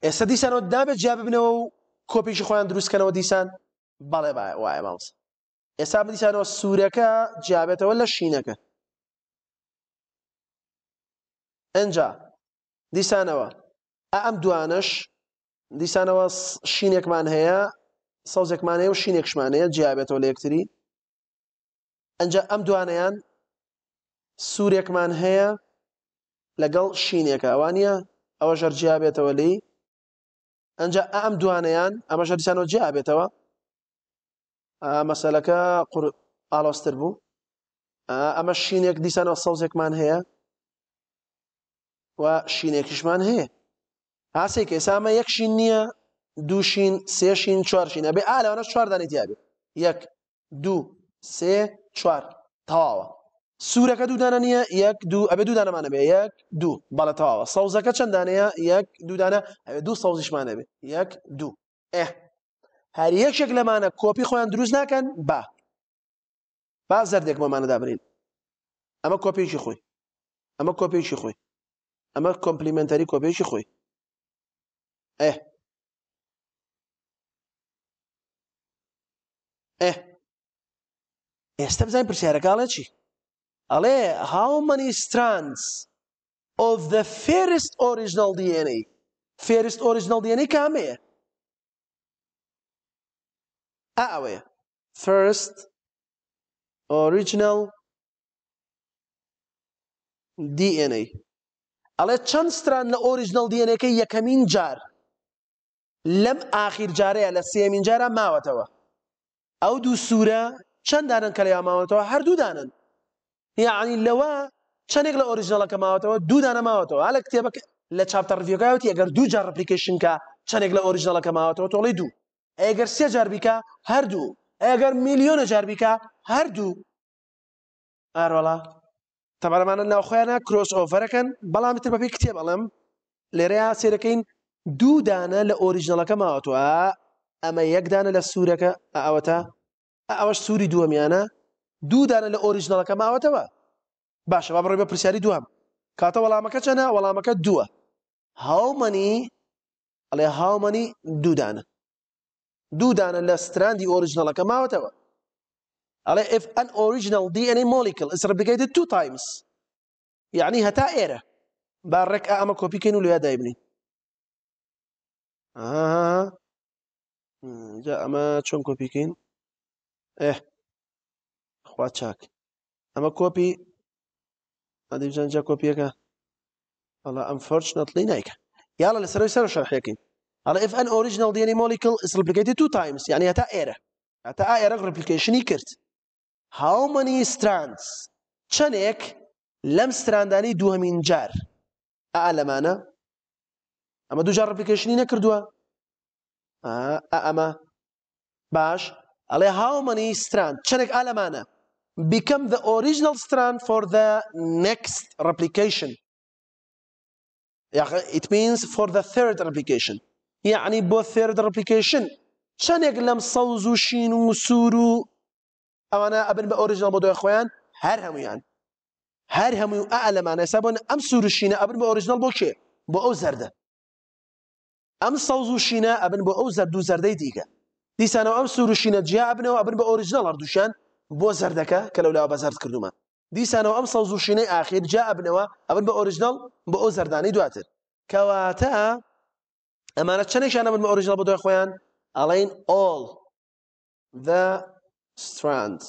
A: ئێستا دیسانەوە دابێت جیا ببنەوە و کۆپیشی خۆیان دروستکەنەوە دیسان بەڵێ وایە ماڵس ئێستا بدیسانەوە سوورەکە جیابێتەوە لە شینەکە ئەجا دیسانەوە ئەم دوانش دیسانەوە شینێکمان هەیە سەوزێکمان هەیە و شینێکشمان هەیە جیابێتەوە لە یەکتری ئەجا ئەم دوانیان سوورێکمان هەیە لەگەڵ شینێکە ئەوانە ئەوە ژەرجیابێتەوە لی ئەنج ئەم دوانیان ئەمە شەریسانەوە جیا بێتەوە مەسەلەکە ئاڵۆستر بوو ئەمە شینێک دیسانەوە سەوزێکمان هەیە و شینێکیشمان هەیە هاسێک ئێسامە یەک شین نییە دووشین سێشین چوارشینە بێ ئالەوەە چواردانی دیابێت یەک دوو سێ چوار تەواوە سوورەکە دوودانە نییە یەک دوو ئەبێ دوودانەمانە بێ یەک دوو بەڵەتەواوە سەوزەکە چەندانەیە یەک دوودانە ئەوێ دوو سەوزیشمانە بێ یەک دوو ئێ هەر یەکێک لەمانە کۆپی خۆیان دروست ناکەن با با زەردێک مەمانە دابرین ئەمە کۆپێکی خۆی ئەمە کۆپێکی خۆی ئەمە کۆمپلیمنتەری کۆپێکی خۆی ئێ ئێ ئێستا بزانین پرسیارەکەڵە چی ئەڵێ how many strands of the fairest original DNA fairest original DNA کامەیە ئەوەیە first original DNA ئەڵێ چەند ستران لە ئۆریژنل دیێنەکەی یەکەمین جار لەم ئاخیر جارەیە لە سێمین جارە ماوەتەوە ئەو دوو سوورە چەند دانن کە لە یاماوەتەوە هەردوو دانن یعنی لەوە چەندێک لە ئۆریژنەڵەکە ماوەتەوە دوودانە ماوەتەوە هە لە کتێبەکە لە چاپتە ڕڤیۆکایوتی ئەگەر دوو جار ڕپلیکیشنکە چەندێک لە ئۆریژنەڵەکە ماوەتەوە تۆڵی دوو ئەگەر سێ جاربیکە هەردوو ئەگەر میلیۆنە جاربیکە هەردوو ئاروەڵا تەبارەمانە ناوخۆیانە کرۆس ئۆفەرەکەن بەڵامتر بەپی کتێب ئەڵم لێرەیا سێرەکەین دوو دانە لە ئۆریژنەڵەکە ماوەتوە ئەمە یەکدانە لە سوورەکە ئەوەتە ئەوەش سووری دووەمیانە دوو دانە لە ئۆریژنەڵەکە ماوەتەوە باشە با بڕێ بە پرسیاری دوام کاتە وەڵامەکە چەنە وەڵامەکە دووە هاومەنی ئەڵێ هاومەنی دوودانە دوودانە لە ستراندی ئۆریژنەڵەکە ماوەتەوە ئەڵێ if an original DNA molecule is replicated two times یعنی هەتا ئێرە با ڕێک ئەمە کۆپیکەین و لێ دایبنین ئەمە چۆن کۆپیکەین ئێ خوا چاک ئەمە کۆپی ئەدیجانجا کۆپیەکە ئەڵ ئەم فەرچ نەتلی نایکە یاڵە لە سەرەوەی سەر شەرحەکەین ئەڵ ئفN ئۆریژنال دیێنی مۆلیکل سلپلگەتی تو تایمس یعنی هەتا ئێرە هەتا ئێرە ڕپلیکیشنی کرد هاومەنی سترانس چەندێک لەم ستراندانی دوهمین جار ئالەمانە ئەمە دوجار ڕپلیکیشنی نەکردووە ئەمە باش ئەڵێ هاومەنی ستران چەندێک ئالەمانە become the original strand for the next replication يعني it means for the third replication يعني both third replication شان يقلم صوزو شينو سورو أو أنا أبن بأوريجنال بودو يا أخوان بۆ همو يعني هەر همو أعلى معنى ئا لەمانە ئێستا بۆن ئەم سوور و شینە ئەبن بە ئۆریژنال بۆ کێ بۆ ئەو زەردە ئەم سەوز و شینە ئەبن بۆ أم سورو شينا جيا دیگە دیسانەوە ئەم سوور و بۆ زەردەکە کە لەولاوە بە زەرد کردومە دیسانەوە ئەم سەوز و شینەی ئاخر جا ئەبنەوە ئەبن بە ئۆریژنال بە ئەو زەردانەی دواتر کەواتە ئەمانە چەندێکیان ئەبن بە ئۆریژنال بە دوای خۆیان ئەڵین ئۆڵ the strands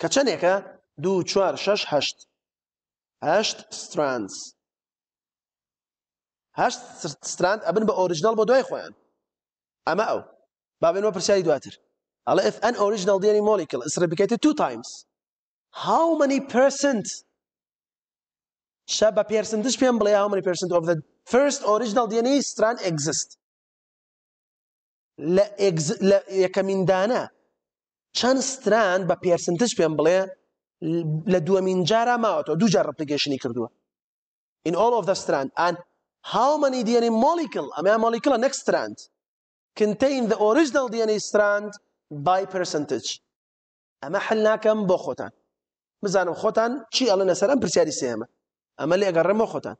A: کە چەندێکە دوو چوار شەش هەشت هەشت strands هەشت ستراند ئەبن بە ئۆریژنال بۆ دوای خۆیان ئەمە ئەو بابێنەوە پرسیاری دواتر Allah, if an original DNA molecule is replicated two times, how many percent? شابة percentage بيان بلاي how many percent of the first original DNA strand exist لا اكز لا یەکەمین دانا چەند ستران بە پێرسنتش پێم بڵێ لە دووەمین جارا ماوەتەوە دوو جار replication کردووە in all of the strand and how many DNA molecule I mean molecule next strand contain the original DNA strand باي percentage اما حلنا كم بۆ خۆتان بزانم شي چی ئەڵە لەسەر سيما اما سێمە اقرر لێ ئەگەڕێمە خۆتان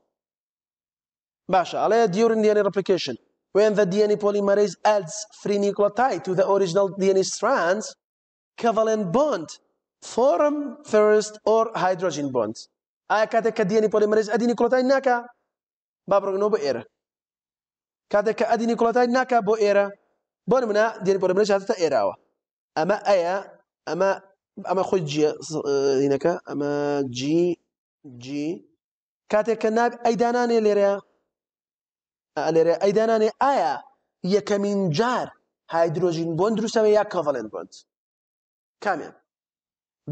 A: باشە ئەڵەیە ان ريبليكيشن وين when the DNA polymerase adds free nucleotide to the original DNA strands covalent bond form first or hydrogen هيدروجين بوند اي کە دیێنی ان بوليمريز ادي نيكلوتايد ناكا بڕگنەوە بۆ ئێرە کاتێک کە ئەدی نیکلۆتای ناکە بۆ ئێرە بۆن منە دیێنی پۆلیمەرز هاتە ئەمە ئەیە ئەمە ئەمە خۆی جینەکە ئەمە جی جی کاتێک کە ناب ئەیدانانێ لێرەیە لێرە ئەیدانانێ ئایا یەکەمین جار هایدروژین بۆن دروستەوە یا کڤڵێن بۆند کامیان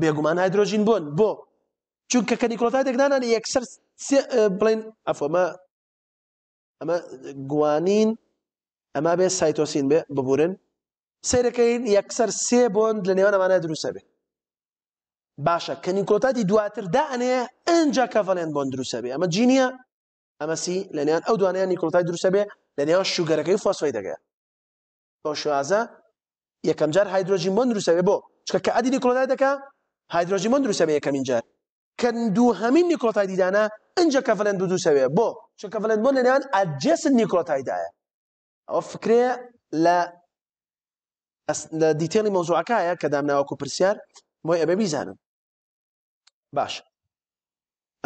A: بێگومان هایدروژین بۆن بۆ چونکە کەنیکۆلاتێک دانانێ یەکسەر بڵێن ئەفۆمە ئەمە گوانین ئەمە بێ سایتۆسین بێ ببورن سیرەکەین یەکسەر سێ بۆند لە نێوانەمانە دروسە بێ باشە کەنی کۆتاتی دواتر داەنەیە ئەجا کەڤەڵێن بۆن دروسە بێ ئەمە جینیە ئەمەسی لە نێوان ئەو دوانیان نیکۆتای دروسە بێ لە نێوان شوگەرەکەی فۆسفۆی دەگەێ بۆ شوازە یەکەم جار هایدرۆژین بۆن دروسە بێ بۆ چکە کە ئەدی نیکۆتای دەکە هایدرۆژین بۆن دروسە بێ یەکەمین جار کە دوو هەمین نیکۆتای دیدانە ئەجا کەڤەلێن دو دروسە بێ بۆ چکە کەڤەلێن بۆن لە نێوان ئەجێسن نیکۆتایدایە ئەو فکرێ لە دیتێڵی مۆزوعەکەیە کە آه، دامناوەکو پرسیار مۆی آبی بیزانم باش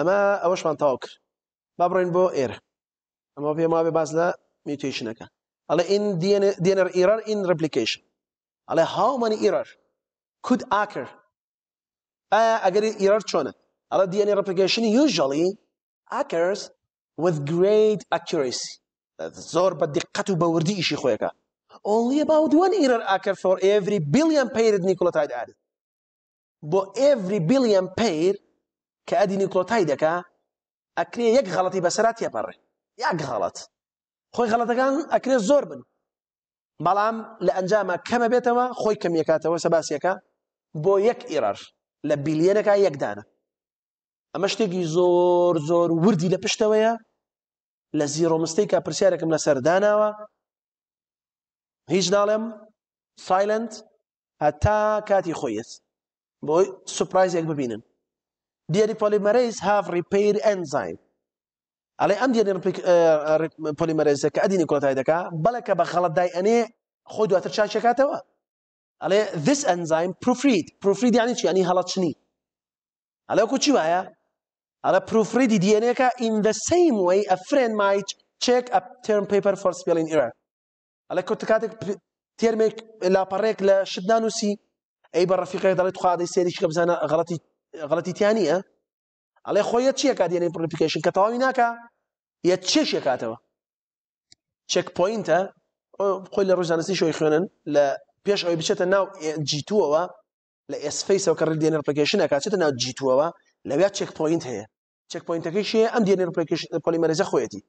A: اما اوش من تاکر با بڕێن بۆ ئێرە ئەمە پێ ماوێ باز لە میوتیشنەکە ئەڵێ دینر دێنەر این رپلیکیشن الان ئەڵێ هاومەنی ئیرار کود ئاکر ئایا ئەگەری ئیرار چۆنە ئەڵە دیێنێ ڕپلیکیشنی یوژەڵی ئاکرز with great accuracy زۆر بە دقت و بەوردی ئیشی خۆیەکە only about one error occurs for every billion paired nucleotide added بۆ every billion pair کە ئەدی نیکلۆتای دەکا ئەکرێ یەک غەڵەتی بەسەرات تێپەڕێ یەک غەڵەت خۆی غەڵەتەکان ئەکرێ زۆر بن بەڵام لە ئەنجامە کەمە بێتەوە خۆی کەمیەکاتەوە سەباسیەکە بۆ یەک ئێرار لە بیلیەنەکە یەکدانە ئەمە شتێکی زۆر زۆر وردی لە پشتەوەیە لە زیرۆمستەی کا پرسیارێکم لەسەرداناوە هیچ ناڵێم سایلند هەتا کاتی خۆیت بۆی سوپرایزێک ببینن دیێری پۆلیمەرەیز هاف ریپیر ئەنزایم ئەڵێ ئەم دیێری پۆلیمەرێزە کە ئەدینی کۆتای دەکا بەڵێکە بە خەڵەت دای ئەنێ خۆی دواتر چاچەکاتەوە ئەڵێ this ئەنزایم proofread proofread یانی چی ینی هەڵەچنی ئەلێ وەکو چی وایە ئەڵە پروفریدی دیێنێکە in the same way a friend might check a term paper for spelling error ئەلە کەوت کاتێک تێرمێک لاپەڕێک لە شدان وسی ئەی بە ڕفیقەیە دەڵێت خواادی سێریش کە بزانە غڵەتی غڵەتیتیانە ئەڵێ خۆیە چییە کات دێنێ پرپلیکیشن کە تەواوی ناکە یە چێشیە کاتەوە چێک پوینتە خۆی لە ڕۆژانستی شۆی خوێنن لە پێش ئەوی بچێتە ناو جیتوەوە لە ئسفیسەوە کە دێنەر پلیکیشنە کاچێتە ناو جیتوەوە لەویا چێک پوینت هەیە چێک پوینتەکەی شەیە ئەم دێنێر پلیمەرێزە خۆیەتی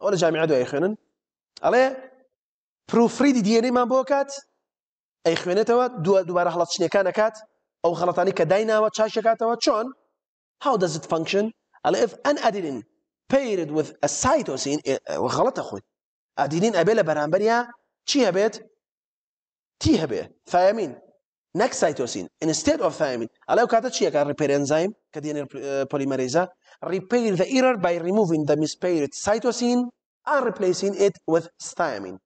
A: ئەو لە جامیعە دوای خوێنن ئەڵێ پروفریدی دیێنەیمان بۆ کات ئەی خوێنێتەوە دووە دووبارە هەڵەت شنەکان نکات ئەو خەڵەتانی کە کات چاشەکاتەوە چون how does it function ئەڵێ اف ان ادینین پیرد with a cytosine غلطە خۆی ئادینین ئەبێ لە بەرامبەریا چی هەبێت تی هەبێ فایمین نەک سایتۆسین instead of thiamine ئەڵێو کاتە چیەکە repair enzyme کە DNA polymerase repair the error by removing the mispaired سایتوسین and replacing it with thiamine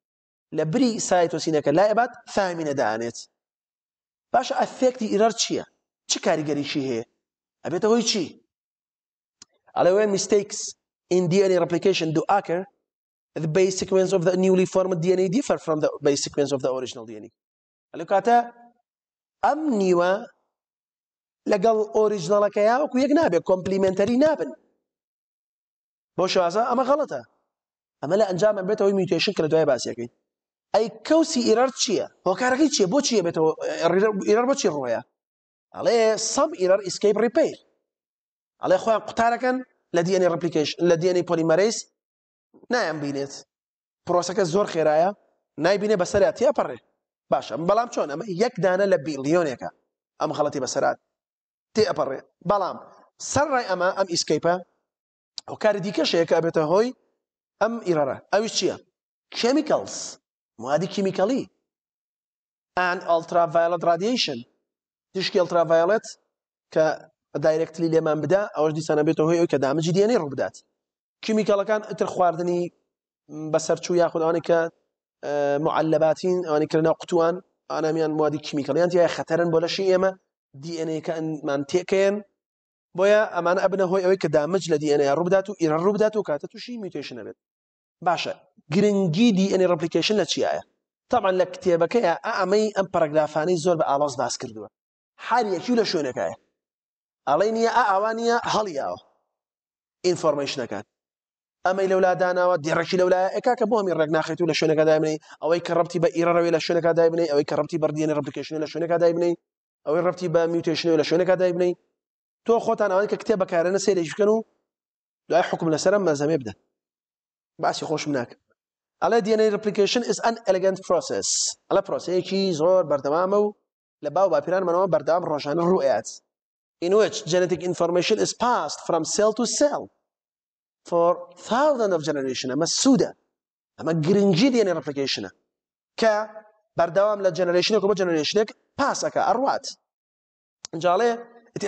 A: لە بری سایتۆسینەکە لایەبات ثامینە دەیانێت باشە ئەفێکتی ئیرەر چییە چ کاریگەریشی هەیە ئەبێتە هۆی چی ئەڵەوێ میستیکس in DNA replication do occur the base sequence of the newly formed DNA differ from the base sequence of the original DNA ئەلو کاتە ئەم نیوە لەگەڵ ئۆریژنەڵەکە یاوەکو یەک نابێت کۆمپلیمنتەری نابن بۆ شوازە ئەمە غەڵەتە ئەمە أنجام ئەنجامە بێتەوەی میوتێشن کە لە دوای باسیەکەی ئەی کەوسی ئێرار چییە هۆکارەکەی چیە بۆ چیە بێتەوە ئێرار بۆچی ڕۆیە ئەڵێ سەب ئێرار ئیسکیپ ڕیپیر ئەڵێ خۆیان قوتارەکەن لە دیێنی ڕپلیکیش لە دیێنی پۆلیمەرەیس نایان بینێت پرۆسەکە زۆر خێرایە نایبینێ بەسەراتیا پەڕێ باشە بەڵام چۆن ئەمە یەک دانە لە بیلیۆنێکە ئەم خەڵەتی بەسەرات تێ ئەپەڕێ بەڵام سەرڕای ئەمە ئەم ئیسکیپە هۆکاری دیکەشەیەکە بێتە هۆی ئەم ئیرارە ئەوی چییە؟ کمیکلس موادی کیمیکەلی and ultraviolet radiation تشکی ultraviolet کە دایرکتلی لێمان بدا ئەوەش دیسانە بێتەوە هۆی ئەو کە دامەجی دیێنەی ڕووبدات کیمیکەڵەکان ئەتر خواردنی بەسەرچوو یاخود ئەوانە کە معلباتین ئەوانی کردنا قوتوان ئانامیان موادی کیمیکەڵیان تیای خەتەرن بۆ لەشی ئێمە دیNAکەمان تێکەیەن بۆیە ئەمانە ئەبنە هۆی ئەوەی کە دامج لە دیNA ڕووبدات و ئێرە ڕووبدات و کاتە تووشی میوتێشنە بێت باشە گرنگی دی ئەنی ڕپلیکیشن لە چیایە تاعاان لە کتێبەکەیە ئەمەی ئەم پەرەگرافانەی زۆر بە ئاواز باس کردووە هەر یەکی لە شوێنەکەیە ئەڵێ نییە ئا ئاوانە هەڵیاوە ئینفۆرمشنەکەات ئەمەی لەولا داناوە دیێڕێکی لەولایە ئەک کە بۆمی ڕێک ناخێت و لە شوێنەکە دابنی ئەوەی کە ڕپتی بە ئیرەوەی لە شوێنەکە دابنی ئەوەی کە ڕپتی بەردیێنە ڕپلیکیشن لە شوێنەکە دابنی ئەوەی ڕپتی بە میوتشنەوە لە شوێنەکە دابنی تۆ خۆتان ئەوەی کە کتێب بەکارە سێ لەژکەن و دوای حکم لەسرە مەزەمێ بدە باسی خۆشم ناکەم ئەڵێ DNA replication is an elegant process ئەڵە پرۆسەیەکی زۆر بەردەوامە و لە باو باپیرانمانەوە بەردەوام ڕۆژانە ڕوئات in which genetic information is passed from cell to cell for thousands of generation ئەمە سوودە ئەمە گرنگی DNA replicationە کە بەردەوام لە جنریشنێک بۆ جنریشنێک پاسەکە ئەڕوات جاڵێ it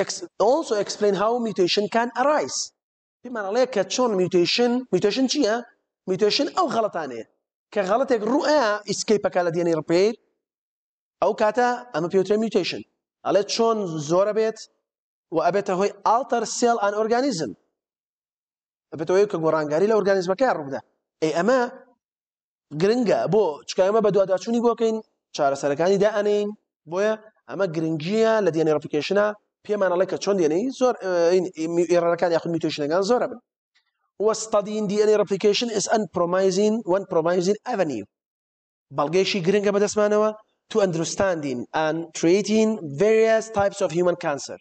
A: also explain how mutation can arise پێمان ئەڵەیە کە چۆن mutation mutation چییە میوتێشن ئەو غەڵەتانەیە کە غەڵەتێک ڕوئە ئیسکەیپەکە لە دێنەی ڕپیر ئەو کاتە ئەمە پیوترە میوتێشن ئەڵێ چۆن زۆرە بێت و ئەبێتە هۆی ئالتەر سێل ئان ئۆرگانیزم ئەبێتەوەی کە گۆڕانگاری لە ئۆرگانیزمەکە ڕوودا ئەی ئەمە گرنگە بۆ چکایمە بە دوواداچوونی بۆکەین چارەسەرەکانی دائنین بۆیە ئەمە گرنگیە لە دێنێ ڕپیکیشنە پێمانەڵی کە چۆن دێنەی زۆر ئێرانەکان یاخود میتۆشنەکان زۆرە بن was studying DNA replication is an promising, one promising avenue. بلغيشي جرينجا بدسمانوا to understanding and treating various types of human cancer.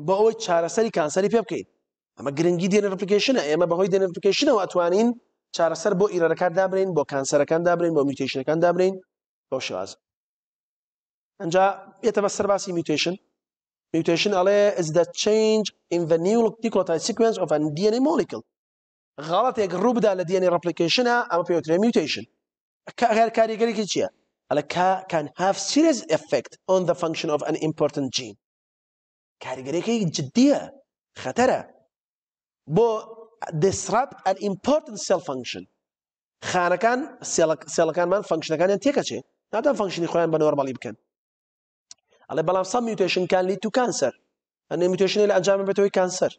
A: بأوي چارەسەری کانسەری پێ بکەیت ئەمە گرنگی دێنە ڕپلیکیشنە ئێمە بەهۆی دێنە ڕپلیکیشنەوە ئەتوانین چارەسەر بۆ ئیرەکان دابرین بۆ کانسەرەکان دابرین بۆ میوتیشنەکان دابرین بۆ شێواز ئەجا بێتە بە سەرباسی میوتیشن میوتیشن ئەڵێ is the change in the nucleotide sequence of a DNA molecule غڵەتێک ڕووبدا لە دیێنی ڕپلیکیشنە ئەمە پێوترێ میوتیشن هەر کاریگەرێکی چییە؟ ئەلە کان هاف سیرز ئفکت on the function of an important gene کاریگەرێکی جددیە خەتەرە بۆ disrupt an important cell function خانەکان سێڵەکانمان فنکشنەکانیان تێکەچێ ناتان فنکشنی خۆیان بە نۆرمەڵی بکەن ئەڵێ بەڵام سەم میوتێشنکان لی تو کانسەر ئەنێ میوتێشنی لە ئەنجامە بێتەوەی کانسەر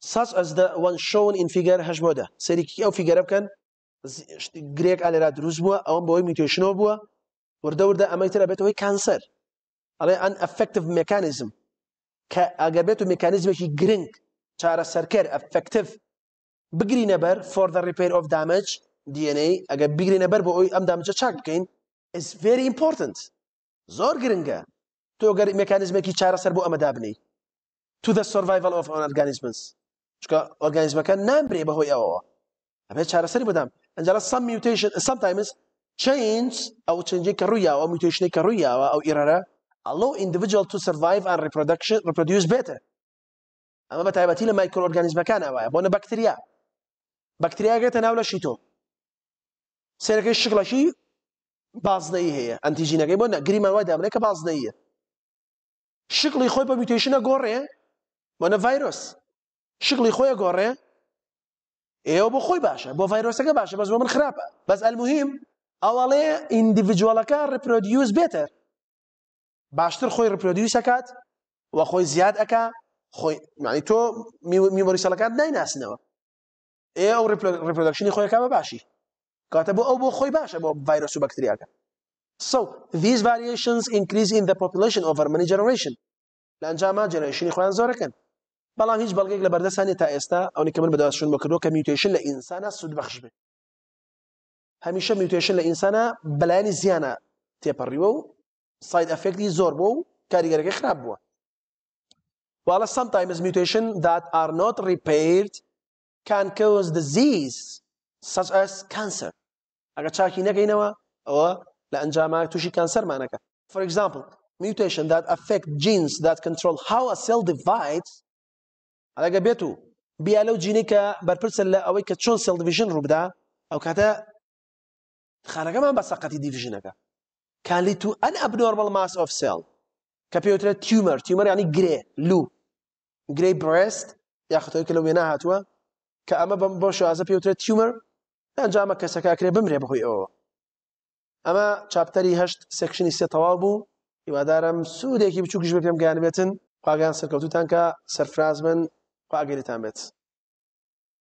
A: such as the one shown in figure هەژمۆدا سەرێکی ئەو فیگەرە بکەن گرێک ئالێرا دروست بووە ئەوەم بەوەی میوتێشنەوە بووە وردەوردە ئەمەی ترە بێتەوەی کانسەر ئەڵێ ئەن ئەفکتیو مکانیزم کە ئەگەر بێت و مکانیزمێکی گرنگ چارە سەرکەر ئەفکتیو بگرینە بەر for the repair of damage DNA ئەگەر بگرینە بەر بۆ ئەوی ئەم دامجە چاک بکەین is very important زۆر گرنگە تۆ گەر مکانیزمێکی چارەسەر بۆ ئەمەدا بنی to the survival of an organisms چکە ئۆرگانیزمەکە نابرێ بەهۆی ئەوەوە ئەبێت چارەسەری بدەم ئەنجە سم میوتیشن سمتایمز چینج ئەو چنجی کە ڕوویاوە میوتیشنی کە ڕوویاوە ئەو ئیرەرە ئەلو ئیندیویجل تو سرڤایڤ ئەن ریپرودکشن ڕپرودیوس بێتە ئەمە بە تایبەتی لە مایکرۆ ئۆرگانیزمەکان ئەوایە بۆنە بەکتریا بەکتریاگەێتە ناو لە شیتۆ سێرەکەی شکڵەشی بازدەی هەیە ئەنتیژینەکەی بۆ نەگریمەوە دامنێت کە بازدەیە شکڵی خۆی بە میوتیشنە گۆڕێ بۆنە ڤایرۆس شکلی خۆی گۆڕێ ئێوە بۆ خۆی باشە بۆ ڤایرۆسەکە باشە بەس بۆ من خراپە بەس ئەلمهم ئەوڵێ ئیندیڤیدوالەکە ڕپۆدیوز بێتە باشتر خۆی ڕپۆدیوسەکات و خۆی زیاد ئەک خۆی معنی تۆ میمۆریسەڵەکان نایناسنەوە ئێ ئەو ڕپۆدەکشنی خۆیەکە باشی کاتە بۆ ئەو بۆ خۆی باشە بۆ ڤایرۆس و بەکتریاکە So these variations increase in the population over many generation لەنجاما جنریشنی خۆیان زۆرەکەن بلان هیچ بەڵگەێک لە سانی تا استا اونی کە من بەداشون بکردەوە که میوتیشن لانسان سود بخش بی همیشه میوتیشن لانسان ئینسانە زیان زیانە تێپەڕیوە و ساید ئەفکتی زۆر بوو و کاریگەرەکە خراپ بووە While sometimes mutations that are not repaired can cause disease such as cancer. اگر چاکی نەگەینەوە ئەوە لە ئەنجامە تووشی کانسەرمانەکە. For example, mutation that affect genes that control how a cell divides ئەگە بێت و بیا لەو جینی کە بەرپرسە لە ئەوەی کە چۆن سێڵدیڤژن ڕووبدا ئەو کاتە خانەکەمان بە سەقەتی دیڤژنەکە کالی تو ئەن ئەبنۆرمەڵ ماس ئۆف سێڵ کە پێوترێت تیومەر تیومەر ینی گرێ لو گرەی برست یاخەتەوەی کە لە وێ نهاتووە کە ئەمە بەم بۆ شازە پێوترێت تیومەر ئەنجامە کەسەکەکرێ بمرێ بخۆی ئەوە ئەمە چاپتەری هەشت سێکشنی سێ تەواو بوو هیوادارم سوودێکی بچووکش بێ پێم گیانبێتن پاگیان سەرکەوتوتان کە سەرفراز من خوا ئەگەری تابێت